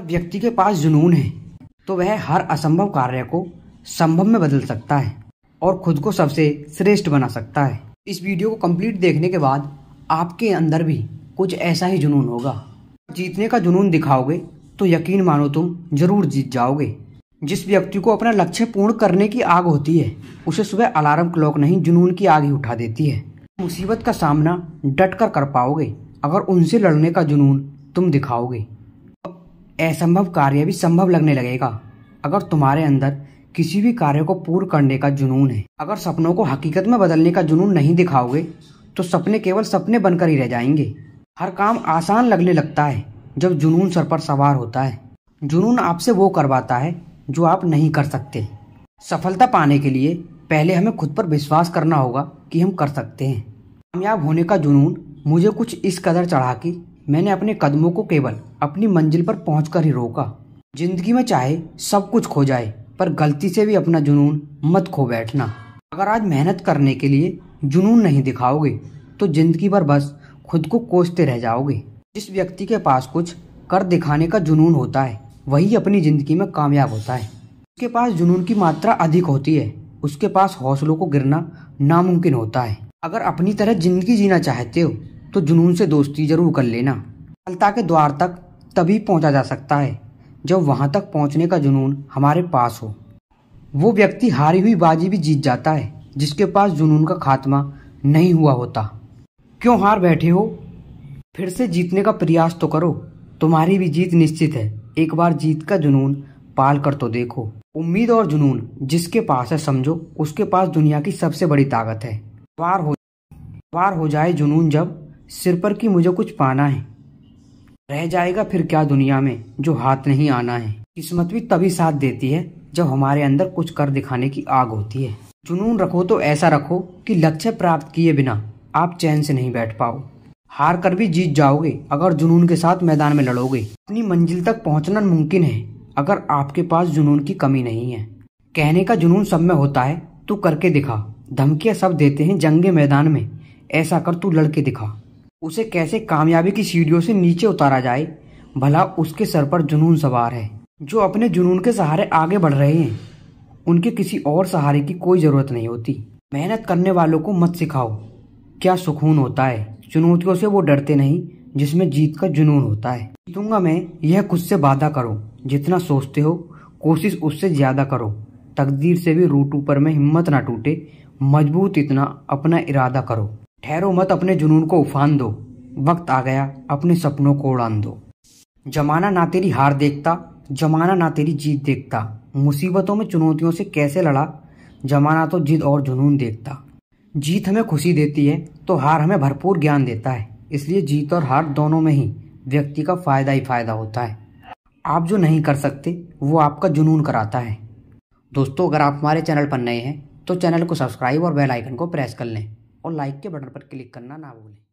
व्यक्ति के पास जुनून है तो वह हर असंभव कार्य को संभव में बदल सकता है और खुद को सबसे श्रेष्ठ बना सकता है इस वीडियो को कंप्लीट देखने के बाद आपके अंदर भी कुछ ऐसा ही जुनून होगा जीतने का जुनून दिखाओगे तो यकीन मानो तुम जरूर जीत जाओगे जिस व्यक्ति को अपना लक्ष्य पूर्ण करने की आग होती है उसे सुबह अलार्म क्लॉक नहीं जुनून की आग ही उठा देती है मुसीबत का सामना डट कर कर पाओगे अगर उनसे लड़ने का जुनून तुम दिखाओगे असंभव कार्य भी संभव लगने लगेगा अगर तुम्हारे अंदर किसी भी कार्य को पूर्ण करने का जुनून है अगर सपनों को हकीकत में बदलने का जुनून नहीं दिखाओगे तो सपने केवल सपने बनकर ही रह जाएंगे हर काम आसान लगने लगता है जब जुनून सर पर सवार होता है जुनून आपसे वो करवाता है जो आप नहीं कर सकते सफलता पाने के लिए पहले हमें खुद पर विश्वास करना होगा कि हम कर सकते हैं कामयाब होने का जुनून मुझे कुछ इस कदर चढ़ा कि मैंने अपने कदमों को केवल अपनी मंजिल पर पहुँच ही रोका जिंदगी में चाहे सब कुछ खो जाए पर गलती से भी अपना जुनून मत खो बैठना अगर आज मेहनत करने के लिए जुनून नहीं दिखाओगे तो जिंदगी भर बस खुद को कोसते रह जाओगे जिस व्यक्ति के पास कुछ कर दिखाने का जुनून होता है वही अपनी ज़िंदगी में कामयाब होता है उसके पास जुनून की मात्रा अधिक होती है उसके पास हौसलों को गिरना नामुमकिन होता है अगर अपनी तरह ज़िंदगी जीना चाहते हो तो जुनून से दोस्ती जरूर कर लेना सफलता के द्वार तक तभी पहुंचा जा सकता है जब वहां तक पहुंचने का जुनून हमारे पास हो वो व्यक्ति हारी हुई बाजी भी जीत जाता है जिसके पास जुनून का खात्मा नहीं हुआ होता क्यों हार बैठे हो फिर से जीतने का प्रयास तो करो तुम्हारी भी जीत निश्चित है एक बार जीत का जुनून पाल कर तो देखो उम्मीद और जुनून जिसके पास है समझो उसके पास दुनिया की सबसे बड़ी ताकत है वार हो वार हो जाए जुनून जब सिर पर कि मुझे कुछ पाना है रह जाएगा फिर क्या दुनिया में जो हाथ नहीं आना है किस्मत भी तभी साथ देती है जब हमारे अंदर कुछ कर दिखाने की आग होती है जुनून रखो तो ऐसा रखो कि लक्ष्य प्राप्त किए बिना आप चैन से नहीं बैठ पाओ हार कर भी जीत जाओगे अगर जुनून के साथ मैदान में लड़ोगे अपनी मंजिल तक पहुंचना मुमकिन है अगर आपके पास जुनून की कमी नहीं है कहने का जुनून सब में होता है तू करके दिखा धमकियां सब देते हैं जंगे मैदान में ऐसा कर तू लड़के दिखा उसे कैसे कामयाबी की सीढ़ियों से नीचे उतारा जाए भला उसके सर पर जुनून सवार है जो अपने जुनून के सहारे आगे बढ़ रहे हैं उनके किसी और सहारे की कोई ज़रूरत नहीं होती मेहनत करने वालों को मत सिखाओ क्या सुकून होता है चुनौतियों से वो डरते नहीं जिसमें जीत का जुनून होता है जीतूंगा मैं यह खुद से वादा करो जितना सोचते हो कोशिश उससे ज़्यादा करो तकदीर से भी रूट ऊपर में हिम्मत ना टूटे मजबूत इतना अपना इरादा करो ठहरो मत अपने जुनून को उफान दो वक्त आ गया अपने सपनों को उड़ान दो जमाना ना तेरी हार देखता जमाना ना तेरी जीत देखता मुसीबतों में चुनौतियों से कैसे लड़ा जमाना तो जिद और जुनून देखता जीत हमें खुशी देती है तो हार हमें भरपूर ज्ञान देता है इसलिए जीत और हार दोनों में ही व्यक्ति का फायदा ही फायदा होता है आप जो नहीं कर सकते वो आपका जुनून कराता है दोस्तों अगर आप हमारे चैनल पर नए हैं तो चैनल को सब्सक्राइब और बेल आइकन को प्रेस कर लें और लाइक के बटन पर क्लिक करना ना भूलें